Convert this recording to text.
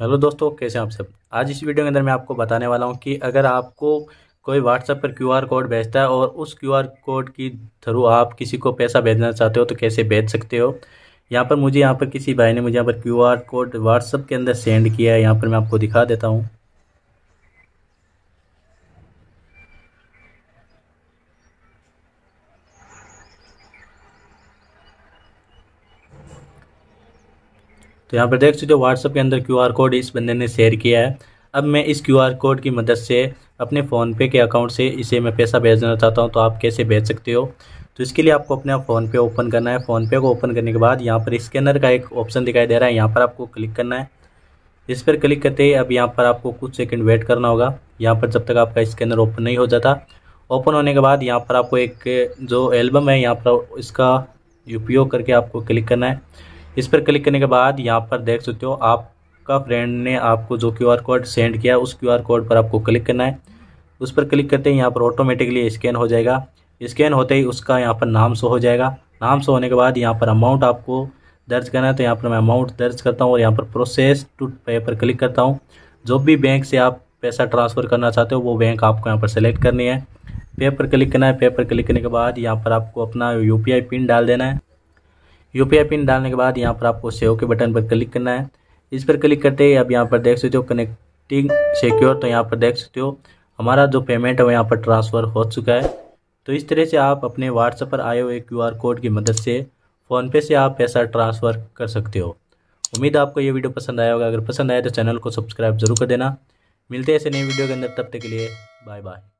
hello दोस्तों कैसे हैं आप सब आज इस वीडियो के अंदर मैं आपको बताने वाला हूं कि अगर आपको कोई व्हाट्सएप पर क्यूआर कोड भेजता है और उस क्यूआर कोड की थ्रू आप किसी को पैसा भेजना चाहते हो तो कैसे भेज सकते हो यहाँ पर मुझे यहाँ पर किसी भाई ने मुझे यहाँ पर क्यूआर कोड व्हाट्सएप के अंदर सेंड किया है यहाँ पर मैं आपको दिखा देता हूँ तो यहाँ पर देख सकते हो व्हाट्सअप के अंदर क्यू कोड इस बंदे ने शेयर किया है अब मैं इस क्यू कोड की मदद से अपने फ़ोनपे के अकाउंट से इसे मैं पैसा भेजना चाहता हूँ तो आप कैसे भेज सकते हो तो इसके लिए आपको अपना फ़ोनपे ओपन करना है फ़ोनपे को ओपन करने के बाद यहाँ पर स्कैनर का एक ऑप्शन दिखाई दे रहा है यहाँ पर आपको क्लिक करना है इस पर क्लिक करते ही अब यहाँ पर आपको कुछ सेकंड वेट करना होगा यहाँ पर जब तक आपका स्कैनर ओपन नहीं हो जाता ओपन होने के बाद यहाँ पर आपको एक जो एल्बम है यहाँ पर इसका उपयोग करके आपको क्लिक करना है इस पर क्लिक करने के बाद यहाँ पर देख सकते हो आपका फ्रेंड ने आपको जो क्यू आर कोड सेंड किया उस क्यू आर कोड पर आपको क्लिक करना है उस पर क्लिक करते हैं यहाँ पर ऑटोमेटिकली स्कैन हो जाएगा स्कैन होते ही उसका यहाँ पर नाम शो हो जाएगा नाम शो होने के बाद यहाँ पर अमाउंट आपको दर्ज करना है तो यहाँ पर मैं अमाउंट दर्ज करता हूँ और यहाँ पर प्रोसेस टू पे पर क्लिक करता हूँ जो भी बैंक से आप पैसा ट्रांसफ़र करना चाहते हो वो बैंक आपको यहाँ पर सेलेक्ट करनी है पे पर क्लिक करना है पे पर क्लिक करने के बाद यहाँ पर आपको अपना यू पिन डाल देना है यू पिन डालने के बाद यहाँ पर आपको सेव के बटन पर क्लिक करना है इस पर क्लिक करते ही अब यहाँ पर देख सकते हो कनेक्टिंग सिक्योर तो यहाँ पर देख सकते हो हमारा जो पेमेंट है वो यहाँ पर ट्रांसफ़र हो चुका है तो इस तरह से आप अपने व्हाट्सएप पर आए हुए क्यू कोड की मदद से फ़ोनपे से आप पैसा ट्रांसफ़र कर सकते हो उम्मीद आपको ये वीडियो पसंद आया होगा अगर पसंद आया तो चैनल को सब्सक्राइब जरूर कर देना मिलते हैं ऐसे नई वीडियो के अंदर तब तक के लिए बाय बाय